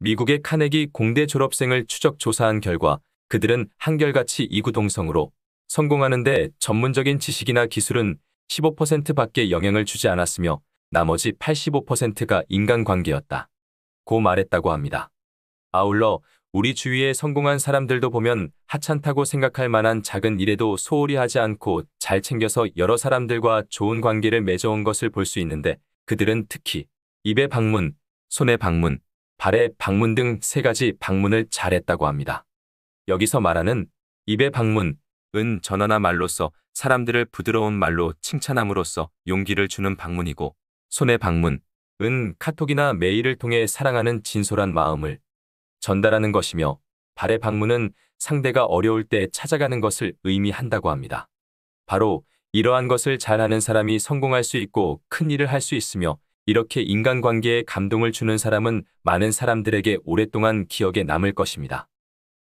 미국의 카네기 공대 졸업생을 추적 조사한 결과 그들은 한결같이 이구동성으로 성공하는데 전문적인 지식이나 기술은 15%밖에 영향을 주지 않았으며 나머지 85%가 인간관계였다. 고 말했다고 합니다. 아울러 우리 주위에 성공한 사람들도 보면 하찮다고 생각할 만한 작은 일에도 소홀히 하지 않고 잘 챙겨서 여러 사람들과 좋은 관계를 맺어온 것을 볼 수 있는데 그들은 특히 입에 방문, 손에 방문, 발의 방문 등 세 가지 방문을 잘했다고 합니다. 여기서 말하는 입의 방문, 은 전화나 말로써 사람들을 부드러운 말로 칭찬함으로써 용기를 주는 방문이고 손의 방문, 은 카톡이나 메일을 통해 사랑하는 진솔한 마음을 전달하는 것이며 발의 방문은 상대가 어려울 때 찾아가는 것을 의미한다고 합니다. 바로 이러한 것을 잘하는 사람이 성공할 수 있고 큰 일을 할 수 있으며 이렇게 인간관계에 감동을 주는 사람은 많은 사람들에게 오랫동안 기억에 남을 것입니다.